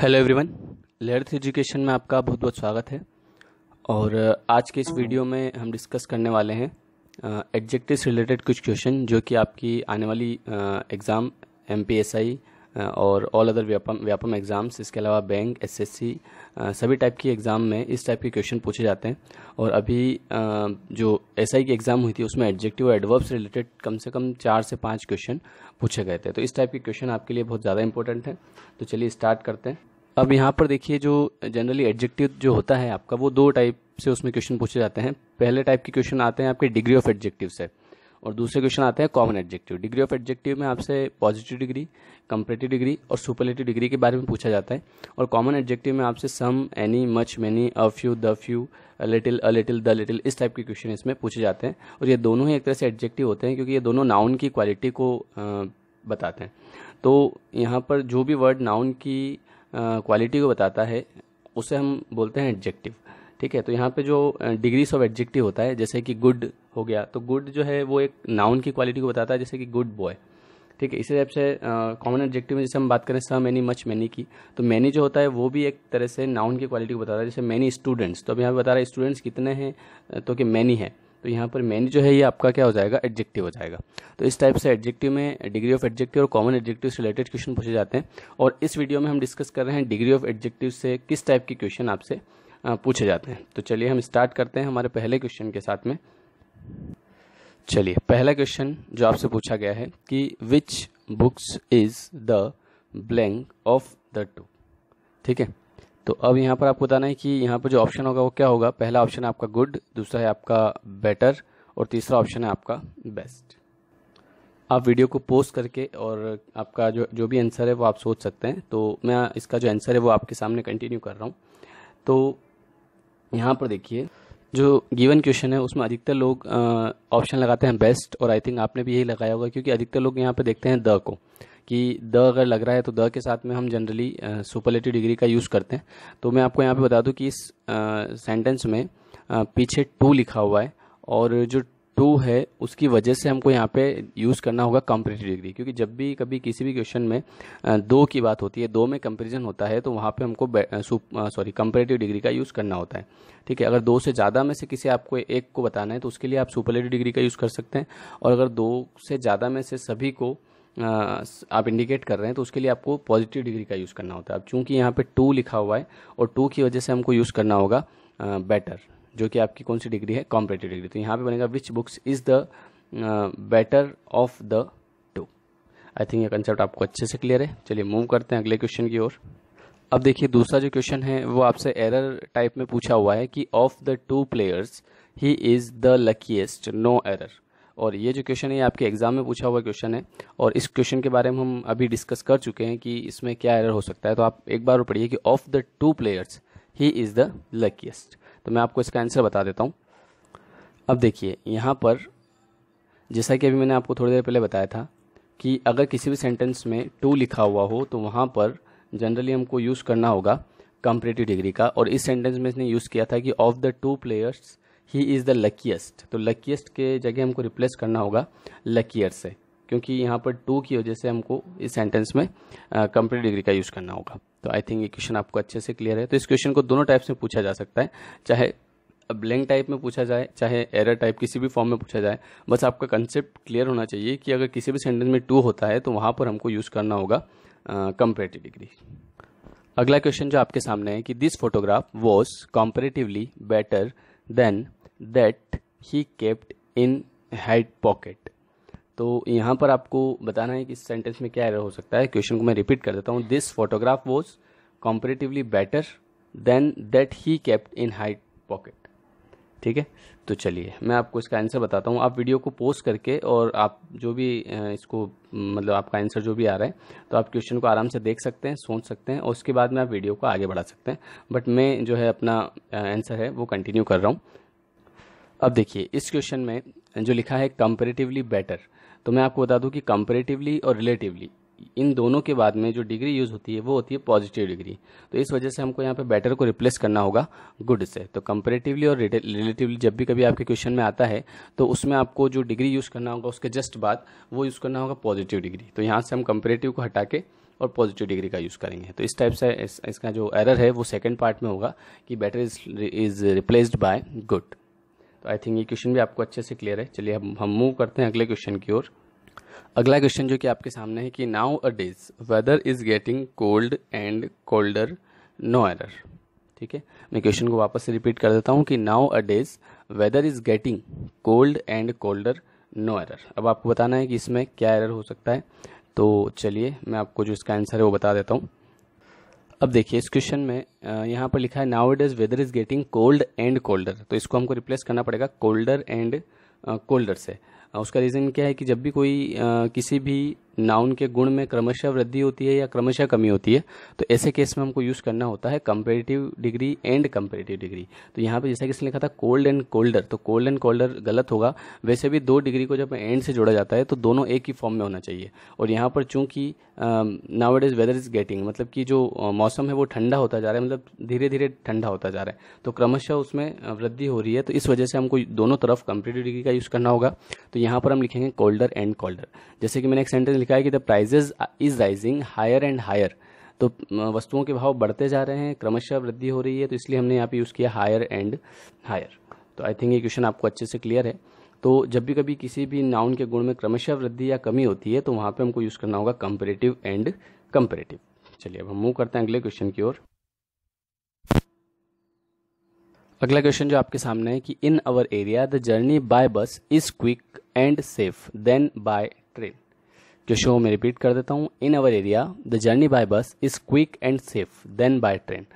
Hello everyone लेर्थ education में आपका बहुत बहुत स्वागत है और आज के इस वीडियो में हम डिस्कस करने वाले हैं एडजेक्टिव से रिलेटेड कुछ क्वेश्चन जो कि आपकी आने वाली exam M P S I और all other Vyapam Vyapam exams इसके अलावा बैंक एसएससी सभी टाइप की एग्ज़ाम में इस टाइप के क्वेश्चन पूछे जाते हैं और अभी जो एस की एग्ज़ाम हुई थी उसमें एडजेक्टिव और एडवर्ब से रिलेटेड कम से कम चार से पाँच क्वेश्चन पूछे गए थे तो इस टाइप के क्वेश्चन आपके लिए बहुत ज़्यादा इंपॉर्टेंट हैं तो चलिए स्टार्ट करते हैं अब यहाँ पर देखिए जो जनरली एडजेक्टिव जो होता है आपका वो दो टाइप से उसमें क्वेश्चन पूछे जाते हैं पहले टाइप के क्वेश्चन आते हैं आपके डिग्री ऑफ एडजेक्टिव से और दूसरे क्वेश्चन आते हैं common adjective degree of adjective में आपसे पॉजिटिव डिग्री कंपरेटिव डिग्री और सुपरलेटिव डिग्री के बारे में पूछा जाता है और कॉमन एडजेक्टिव में आपसे some any much many a few the few little a little the little इस टाइप के क्वेश्चन इसमें पूछे जाते हैं और ये दोनों ही एक तरह से एडजेक्टिव होते हैं क्योंकि ये दोनों नाउन की क्वालिटी को बताते हैं तो यहाँ पर जो भी वर्ड नाउन की क्वालिटी को बताता है उसे हम बोलते हैं एडजेक्टिव ठीक है तो यहाँ पे जो डिग्रीज ऑफ एडजेक्टिव होता है जैसे कि गुड हो गया तो गुड जो है वो एक नाउन की क्वालिटी को बताता है जैसे कि गुड बॉय ठीक है इसी टाइप से कॉमन एडजेक्टिव में जैसे हम बात करें स मैनी मच मैनी की तो मैनी जो होता है वो भी एक तरह से नाउन की क्वालिटी को बताता है जैसे मैनी स्टूडेंट्स तो अब यहाँ पे बता रहा है स्टूडेंट्स कितने हैं तो कि मैनी है तो यहाँ पर मैनी जो है ये आपका क्या हो जाएगा एडजेक्टिव हो जाएगा तो इस टाइप से एडजेक्टिव में डिग्री ऑफ एडजेक्टिव और कॉमन एडजेक्टिव से रिलेटेड क्वेश्चन पूछे जाते हैं और इस वीडियो में हम डिस्कस कर रहे हैं डिग्री ऑफ एडजेक्टिव से किस टाइप के क्वेश्चन आपसे पूछे जाते हैं तो चलिए हम स्टार्ट करते हैं हमारे पहले क्वेश्चन के साथ में चलिए पहला क्वेश्चन जो आपसे पूछा गया है कि which books is the blank of the two ठीक है तो अब यहाँ पर आपको बताना है कि यहाँ पर जो ऑप्शन होगा वो क्या होगा पहला ऑप्शन है आपका गुड दूसरा है आपका बेटर और तीसरा ऑप्शन है आपका बेस्ट आप वीडियो को पोस्ट करके और आपका जो जो भी आंसर है वो आप सोच सकते हैं तो मैं इसका जो आंसर है वो आपके सामने कंटिन्यू कर रहा हूँ तो यहाँ पर देखिए जो गिवन क्वेश्चन है उसमें अधिकतर लोग ऑप्शन लगाते हैं बेस्ट और आई थिंक आपने भी यही लगाया होगा क्योंकि अधिकतर लोग यहाँ पे देखते हैं द को कि द अगर लग रहा है तो द के साथ में हम जनरली सुपरलेटिव डिग्री का यूज़ करते हैं तो मैं आपको यहाँ पे बता दूँ कि इस सेंटेंस में आ, पीछे टू लिखा हुआ है और जो टू है उसकी वजह से हमको यहाँ पे यूज़ करना होगा कंपेरेटिव डिग्री क्योंकि जब भी कभी किसी भी क्वेश्चन में दो की बात होती है दो में कंपेरिजन होता है तो वहाँ पे हमको सॉरी कंपेरेटिव डिग्री का यूज़ करना होता है ठीक है अगर दो से ज़्यादा में से किसी आपको एक को बताना है तो उसके लिए आप सुपरलेटिव डिग्री का यूज़ कर सकते हैं और अगर दो से ज़्यादा में से सभी को आप इंडिकेट कर रहे हैं तो उसके लिए आपको पॉजिटिव डिग्री का यूज़ करना होता है अब चूँकि यहाँ पर टू लिखा हुआ है और टू की वजह से हमको यूज़ करना होगा बेटर जो कि आपकी कौन सी डिग्री है कॉम्पिटेटिव डिग्री तो यहाँ पे बनेगा which books is the better of the two I think ये कंसेप्ट आपको अच्छे से क्लियर है चलिए मूव करते हैं अगले क्वेश्चन की ओर अब देखिए दूसरा जो क्वेश्चन है वो आपसे एरर टाइप में पूछा हुआ है कि of the two players he is the luckiest no error और ये जो क्वेश्चन है आपके एग्ज़ाम में पूछा हुआ क्वेश्चन है और इस क्वेश्चन के बारे में हम अभी डिस्कस कर चुके हैं कि इसमें क्या एरर हो सकता है तो आप एक बार पढ़िए कि of the two players he is the luckiest तो मैं आपको इसका आंसर बता देता हूँ अब देखिए यहाँ पर जैसा कि अभी मैंने आपको थोड़ी देर पहले बताया था कि अगर किसी भी सेंटेंस में टू लिखा हुआ हो तो वहाँ पर जनरली हमको यूज़ करना होगा कंपरेटिव डिग्री का और इस सेंटेंस में इसने यूज़ किया था कि of the two players he is the luckiest तो लकीस्ट के जगह हमको रिप्लेस करना होगा लकीयर से क्योंकि यहाँ पर टू की वजह से हमको इस सेंटेंस में कंप्लीट uh, डिग्री का यूज़ करना होगा तो आई थिंक ये क्वेश्चन आपको अच्छे से क्लियर है तो इस क्वेश्चन को दोनों टाइप्स में पूछा जा सकता है चाहे ब्लैंक टाइप में पूछा जाए चाहे एरर टाइप किसी भी फॉर्म में पूछा जाए बस आपका कंसेप्ट क्लियर होना चाहिए कि अगर किसी भी सेंटेंस में टू होता है तो वहाँ पर हमको यूज़ करना होगा कंपेरेटिव uh, डिग्री अगला क्वेश्चन जो आपके सामने है कि this photograph was comparatively better than that he kept in height pocket तो यहाँ पर आपको बताना है कि इस सेंटेंस में क्या एरर हो सकता है क्वेश्चन को मैं रिपीट कर देता हूँ this photograph was comparatively better than that he kept in height pocket ठीक है तो चलिए मैं आपको इसका आंसर बताता हूँ आप वीडियो को पोस्ट करके और आप जो भी इसको मतलब आपका आंसर जो भी आ रहा है तो आप क्वेश्चन को आराम से देख सकते हैं सोच सकते हैं और उसके बाद में आप वीडियो को आगे बढ़ा सकते हैं बट मैं जो है अपना आंसर है वो कंटिन्यू कर रहा हूँ अब देखिए इस क्वेश्चन में जो लिखा है कंपेरेटिवली बेटर तो मैं आपको बता दूं कि कंपेरेटिवली और रिलेटिवली इन दोनों के बाद में जो डिग्री यूज़ होती है वो होती है पॉजिटिव डिग्री तो इस वजह से हमको यहाँ पे बेटर को रिप्लेस करना होगा गुड से तो कंपेरेटिवली और रिलेटिवली जब भी कभी आपके क्वेश्चन में आता है तो उसमें आपको जो डिग्री यूज़ करना होगा उसके जस्ट बाद वो यूज़ करना होगा पॉजिटिव डिग्री तो यहाँ से हम कंपेरेटिव को हटा के और पॉजिटिव डिग्री का यूज़ करेंगे तो इस टाइप से इस, इसका जो एरर है वो सेकेंड पार्ट में होगा कि better is is replaced by good तो आई थिंक ये क्वेश्चन भी आपको अच्छे से क्लियर है चलिए हम हम मूव करते हैं अगले क्वेश्चन की ओर अगला क्वेश्चन जो कि आपके सामने है कि nowadays weather is getting cold and colder no error ठीक है मैं क्वेश्चन को वापस से रिपीट कर देता हूँ कि nowadays weather is getting cold and colder no error अब आपको बताना है कि इसमें क्या एरर हो सकता है तो चलिए मैं आपको जो इसका आंसर है वो बता देता हूँ अब देखिए इस क्वेश्चन में यहाँ पर लिखा है now it is weather is getting cold and colder तो इसको हमको रिप्लेस करना पड़ेगा कोल्डर एंड कोल्डर से उसका रीज़न क्या है कि जब भी कोई किसी भी नाउन के गुण में क्रमशः वृद्धि होती है या क्रमशः कमी होती है तो ऐसे केस में हमको यूज़ करना होता है comparative degree and comparative degree तो यहाँ पे जैसा किसने लिखा था कोल्ड एंड कोल्डर तो कोल्ड एंड कोल्डर गलत होगा वैसे भी दो डिग्री को जब एंड से जोड़ा जाता है तो दोनों एक ही फॉर्म में होना चाहिए और यहाँ पर चूंकि now it is weather is getting मतलब कि जो मौसम है वो ठंडा होता जा रहा है मतलब धीरे धीरे ठंडा होता जा रहा है तो क्रमशः उसमें वृद्धि हो रही है तो इस वजह से हमको दोनों तरफ कंपेरेटिव डिग्री का यूज़ करना होगा तो यहाँ पर हम लिखेंगे कोल्डर एंड कोल्डर जैसे कि मैंने एक सेंटेंस लिखा है कि the prices is rising higher and higher तो वस्तुओं के भाव बढ़ते जा रहे हैं क्रमशः वृद्धि हो रही है तो इसलिए हमने यहाँ पे यूज़ किया हायर एंड हायर तो आई थिंक ये क्वेश्चन आपको अच्छे से क्लियर है तो जब भी कभी किसी भी नाउन के गुण में क्रमशः वृद्धि या कमी होती है तो वहाँ पे हमको यूज़ करना होगा कंपेरेटिव एंड कंपेरेटिव चलिए अब हम मूव करते हैं अगले क्वेश्चन की ओर अगला क्वेश्चन जो आपके सामने है कि in our area the journey by bus is quick and safe than by train जो शो में रिपीट कर देता हूँ in our area the journey by bus is quick and safe than by train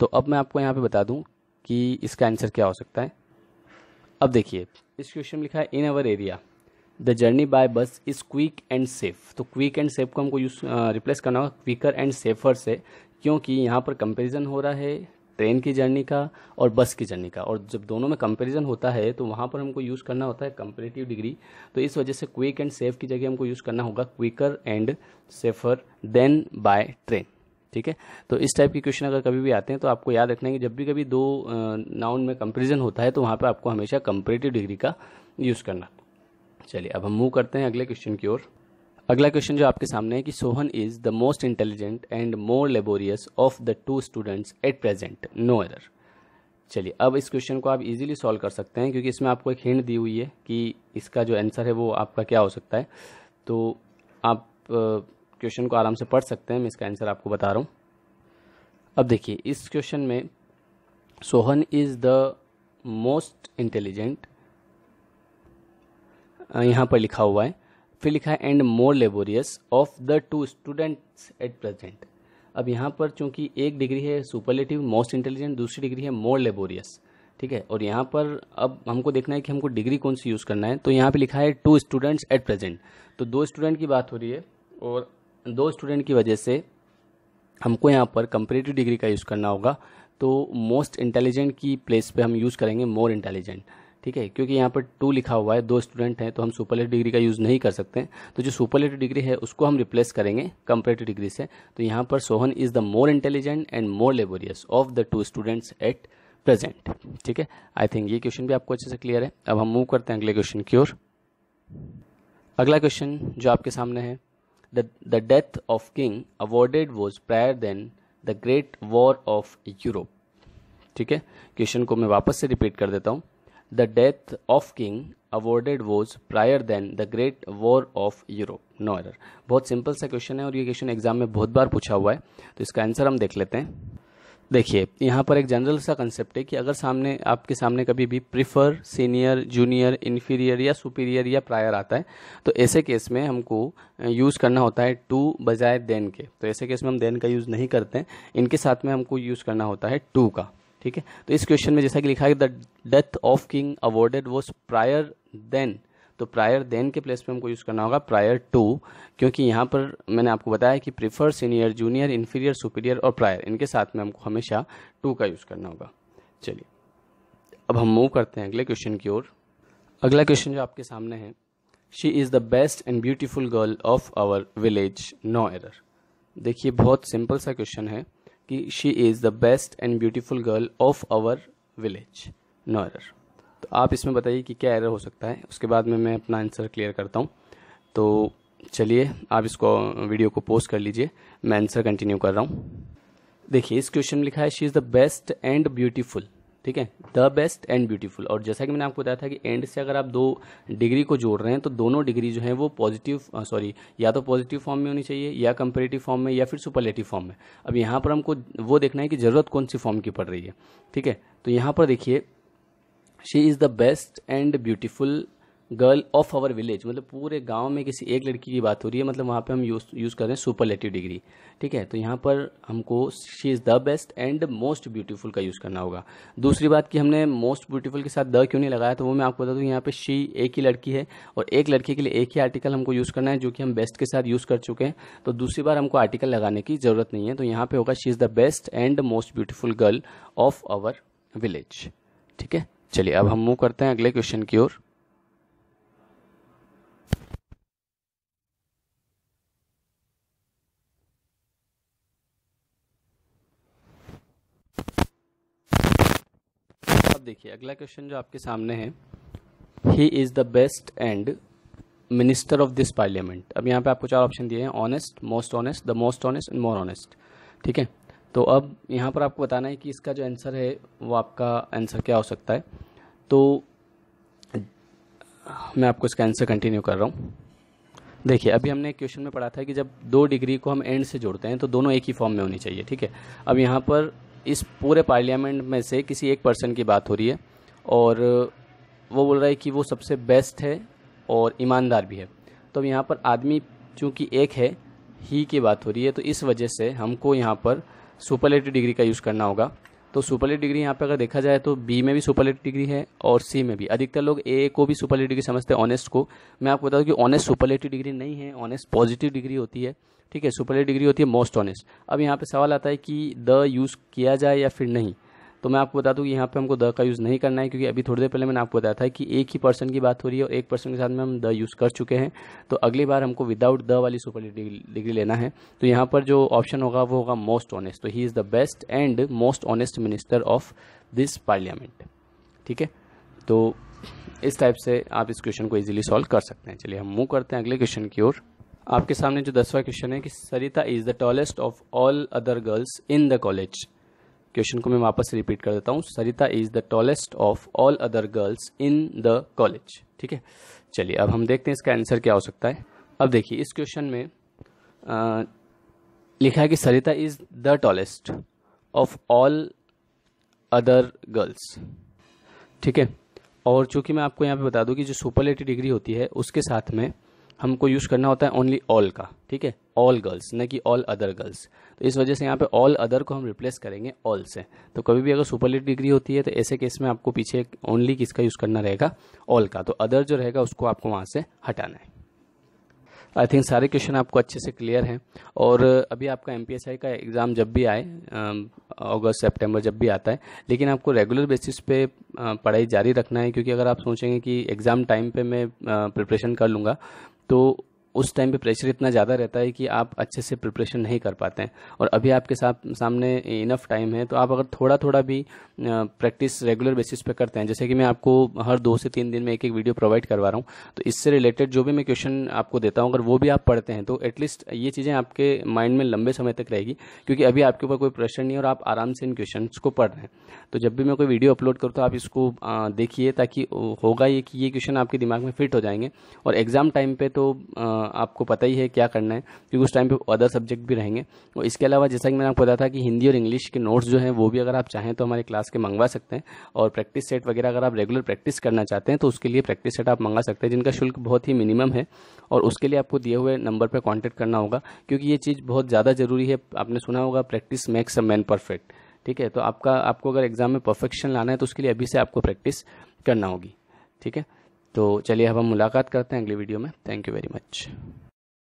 तो अब मैं आपको यहाँ पे बता दूँ कि इसका आंसर क्या हो सकता है अब देखिए इस क्वेश्चन में लिखा है in our area the journey by bus is quick and safe तो क्विक एंड सेफ को हमको यूज रिप्लेस करना होगा क्विकर एंड सेफर से क्योंकि यहाँ पर कंपेरिजन हो रहा है ट्रेन की जर्नी का और बस की जर्नी का और जब दोनों में कंपैरिजन होता है तो वहाँ पर हमको यूज़ करना होता है कंपेरेटिव डिग्री तो इस वजह से क्विक एंड सेफ की जगह हमको यूज़ करना होगा quicker and safer than by train ठीक है तो इस टाइप के क्वेश्चन अगर कभी भी आते हैं तो आपको याद रखना है कि जब भी कभी दो नाउन में कंपेरिजन होता है तो वहाँ पर आपको हमेशा कंपेरेटिव डिग्री का यूज़ करना चलिए अब हम मूव करते हैं अगले क्वेश्चन की ओर अगला क्वेश्चन जो आपके सामने है कि Sohan is the most intelligent and more laborious of the two students at present no error चलिए अब इस क्वेश्चन को आप इजीली सॉल्व कर सकते हैं क्योंकि इसमें आपको एक हिंट दी हुई है कि इसका जो आंसर है वो आपका क्या हो सकता है तो आप क्वेश्चन को आराम से पढ़ सकते हैं मैं इसका आंसर आपको बता रहा हूँ अब देखिए इस क्वेश्चन में Sohan is the most intelligent यहाँ पर लिखा हुआ है फिर लिखा है and more laborious of the two students at present अब यहाँ पर चूंकि एक डिग्री है सुपरलेटिव मोस्ट इंटेलिजेंट दूसरी डिग्री है मोर लेबोरियस ठीक है और यहाँ पर अब हमको देखना है कि हमको डिग्री कौन सी यूज़ करना है तो यहाँ पे लिखा है टू स्टूडेंट्स एट प्रेजेंट तो दो स्टूडेंट की बात हो रही है और दो स्टूडेंट की वजह से हमको यहाँ पर कंपरेटिव डिग्री का यूज़ करना होगा तो मोस्ट इंटेलिजेंट की प्लेस पे हम यूज़ करेंगे मोर इंटेलिजेंट ठीक है क्योंकि यहाँ पर टू लिखा हुआ है दो स्टूडेंट हैं तो हम सुपरलेटिव डिग्री का यूज़ नहीं कर सकते तो जो सुपरलेटिव डिग्री है उसको हम रिप्लेस करेंगे कंपेरेटिव डिग्री से तो यहाँ पर Sohan is the more intelligent and more laborious of the two students at present ठीक है आई थिंक ये क्वेश्चन भी आपको अच्छे से क्लियर है अब हम मूव करते हैं अगले क्वेश्चन की ओर अगला क्वेश्चन जो आपके सामने है the death of king awarded was prior than the great war of Europe ठीक है क्वेश्चन को मैं वापस से रिपीट कर देता हूँ The death of king awarded was prior than the great war of Europe. No error. बहुत सिंपल सा क्वेश्चन है और ये क्वेश्चन एग्जाम में बहुत बार पूछा हुआ है तो इसका आंसर हम देख लेते हैं देखिए यहाँ पर एक जनरल सा कंसेप्ट है कि अगर सामने आपके सामने कभी भी प्रिफर सीनियर जूनियर इन्फीरियर या सुपीरियर या प्रायर आता है तो ऐसे केस में हमको यूज़ करना होता है टू बजाय देन के तो ऐसे केस में हम देन का यूज़ नहीं करते हैं इनके साथ में हमको यूज़ करना होता है टू का ठीक है तो इस क्वेश्चन में जैसा कि लिखा है the death of king awarded was prior than तो प्रायर देन के प्लेस पे हमको यूज़ करना होगा प्रायर टू क्योंकि यहाँ पर मैंने आपको बताया कि prefer senior junior inferior superior और प्रायर इनके साथ में हमको हमेशा टू का यूज़ करना होगा चलिए अब हम मूव करते हैं अगले क्वेश्चन की ओर अगला क्वेश्चन जो आपके सामने है she is the best and beautiful girl of our village no error देखिए बहुत सिंपल सा क्वेश्चन है कि she is the best and beautiful girl of our village no error तो आप इसमें बताइए कि क्या एरर हो सकता है उसके बाद में मैं अपना आंसर क्लियर करता हूँ तो चलिए आप इसको वीडियो को पोस्ट कर लीजिए मैं आंसर कंटिन्यू कर रहा हूँ देखिए इस क्वेश्चन में लिखा है she is the best and beautiful ठीक है द बेस्ट एंड ब्यूटीफुल और जैसा कि मैंने आपको बताया था कि एंड से अगर आप दो डिग्री को जोड़ रहे हैं तो दोनों डिग्री जो है वो पॉजिटिव सॉरी uh, या तो पॉजिटिव फॉर्म में होनी चाहिए या कंपेरेटिव फॉर्म में या फिर सुपरलेटिव फॉर्म में अब यहाँ पर हमको वो देखना है कि ज़रूरत कौन सी फॉर्म की पड़ रही है ठीक है तो यहाँ पर देखिए she is the best and beautiful girl of our village मतलब पूरे गांव में किसी एक लड़की की बात हो रही है मतलब वहाँ पे हम यूज़ यूज़ कर रहे हैं सुपर लेटिव डिग्री ठीक है तो यहाँ पर हमको she is the best and most beautiful का यूज़ करना होगा दूसरी बात कि हमने मोस्ट ब्यूटीफुल के साथ द क्यों नहीं लगाया तो वो मैं आपको बता दूँ यहाँ पर शी एक ही लड़की है और एक लड़की के लिए एक ही आर्टिकल हमको यूज़ करना है जो कि हम बेस्ट के साथ यूज़ कर चुके हैं तो दूसरी बार हमको आर्टिकल लगाने की ज़रूरत नहीं है तो यहाँ पर होगा she is the best and most beautiful girl of our village ठीक है चलिए अब हम मूव करते हैं अगले क्वेश्चन की ओर देखिए अगला क्वेश्चन जो आपके सामने है he is the best and minister of this parliament अब यहाँ पे आपको चार ऑप्शन दिए हैं honest most honest the most honest and more honest ठीक है तो अब यहाँ पर आपको बताना है कि इसका जो आंसर है वो आपका आंसर क्या हो सकता है तो मैं आपको इसका आंसर कंटिन्यू कर रहा हूँ देखिए अभी हमने क्वेश्चन में पढ़ा था कि जब दो डिग्री को हम एंड से जोड़ते हैं तो दोनों एक ही फॉर्म में होनी चाहिए ठीक है अब यहाँ पर इस पूरे पार्लियामेंट में से किसी एक पर्सन की बात हो रही है और वो बोल रहा है कि वो सबसे बेस्ट है और ईमानदार भी है तो यहाँ पर आदमी चूँकि एक है ही की बात हो रही है तो इस वजह से हमको यहाँ पर सुपरलेटिव डिग्री का यूज़ करना होगा तो सुपरलेट डिग्री यहाँ पे अगर देखा जाए तो बी में भी सुपरलेट डिग्री है और सी में भी अधिकतर लोग ए को भी सुपरलेट डिग्री समझते हैं ऑनेस्ट को मैं आपको बता दूँ कि ऑनेस्ट सुपरलेट डिग्री नहीं है ऑनेस्ट पॉजिटिव डिग्री होती है ठीक है सुपरलेट डिग्री होती है मोस्ट ऑनेस्ट अब यहाँ पर सवाल आता है कि द यूज़ किया जाए या फिर नहीं तो मैं आपको बता दूँ कि यहाँ पे हमको द का यूज़ नहीं करना है क्योंकि अभी थोड़ी देर पहले मैंने आपको बताया था कि एक ही पर्सन की बात हो रही है और एक पर्सन के साथ में हम द यूज़ कर चुके हैं तो अगली बार हमको विदाउट द वाली सुपर डिग्री लेना है तो यहाँ पर जो ऑप्शन होगा वो होगा मोस्ट ऑनेस्ट तो he is the best and most honest minister of this parliament ठीक है तो इस टाइप से आप इस क्वेश्चन को इजीली सॉल्व कर सकते हैं चलिए हम मूव करते हैं अगले क्वेश्चन की ओर आपके सामने जो दसवां क्वेश्चन है कि Sarita is the tallest of all other girls in the college question को मैं वापस रिपीट कर देता हूँ Sarita is the tallest of all other girls in the college ठीक है चलिए अब हम देखते हैं इसका आंसर क्या हो सकता है अब देखिए इस क्वेश्चन में आ, लिखा है कि Sarita is the tallest of all other girls ठीक है और चूंकि मैं आपको यहाँ पे बता दूँ कि जो सुपरलेटिव डिग्री होती है उसके साथ में हमको यूज़ करना होता है ओनली ऑल का ठीक है ऑल गर्ल्स न कि ऑल अदर गर्ल्स तो इस वजह से यहाँ पे ऑल अदर को हम रिप्लेस करेंगे ऑल से तो कभी भी अगर सुपरलिट डिग्री होती है तो ऐसे केस में आपको पीछे ओनली किसका यूज़ करना रहेगा ऑल का तो अदर जो रहेगा उसको आपको वहाँ से हटाना है आई थिंक सारे क्वेश्चन आपको अच्छे से क्लियर हैं और अभी आपका एम का एग्ज़ाम जब भी आए अगस्त सेप्टेम्बर जब भी आता है लेकिन आपको रेगुलर बेसिस पे पढ़ाई जारी रखना है क्योंकि अगर आप सोचेंगे कि एग्ज़ाम टाइम पे मैं प्रिपरेशन कर लूँगा तो उस टाइम पे प्रेशर इतना ज़्यादा रहता है कि आप अच्छे से प्रिपरेशन नहीं कर पाते हैं और अभी आपके साथ सामने इनफ टाइम है तो आप अगर थोड़ा थोड़ा भी प्रैक्टिस रेगुलर बेसिस पे करते हैं जैसे कि मैं आपको हर दो से तीन दिन में एक एक वीडियो प्रोवाइड करवा रहा हूँ तो इससे रिलेटेड जो भी मैं क्वेश्चन आपको देता हूँ अगर वो भी आप पढ़ते हैं तो एटलीस्ट ये चीज़ें आपके माइंड में लंबे समय तक रहेगी क्योंकि अभी आपके ऊपर कोई प्रेशर नहीं और आप आराम से इन क्वेश्चन को पढ़ रहे हैं तो जब भी मैं कोई वीडियो अपलोड करूँ तो आप इसको देखिए ताकि होगा ये कि ये क्वेश्चन आपके दिमाग में फिट हो जाएंगे और एग्ज़ाम टाइम पे तो आपको पता ही है क्या करना है क्योंकि उस टाइम पे अदर सब्जेक्ट भी रहेंगे और इसके अलावा जैसा कि मैंने आपको बताया था कि हिंदी और इंग्लिश के नोट्स जो हैं वो भी अगर आप चाहें तो हमारे क्लास के मंगवा सकते हैं और प्रैक्टिस सेट वगैरह अगर आप रेगुलर प्रैक्टिस करना चाहते हैं तो उसके लिए प्रैक्टिस सेट आप मंगा सकते हैं जिनका शुल्क बहुत ही मिनिमम है और उसके लिए आपको दिए हुए नंबर पर कॉन्टैक्ट करना होगा क्योंकि ये चीज़ बहुत ज़्यादा ज़रूरी है आपने सुना होगा practice makes a man perfect ठीक है तो आपका आपको अगर एग्ज़ाम में परफेक्शन लाना है तो उसके लिए अभी से आपको प्रैक्टिस करना होगी ठीक है तो चलिए अब हम मुलाकात करते हैं अगली वीडियो में थैंक यू वेरी मच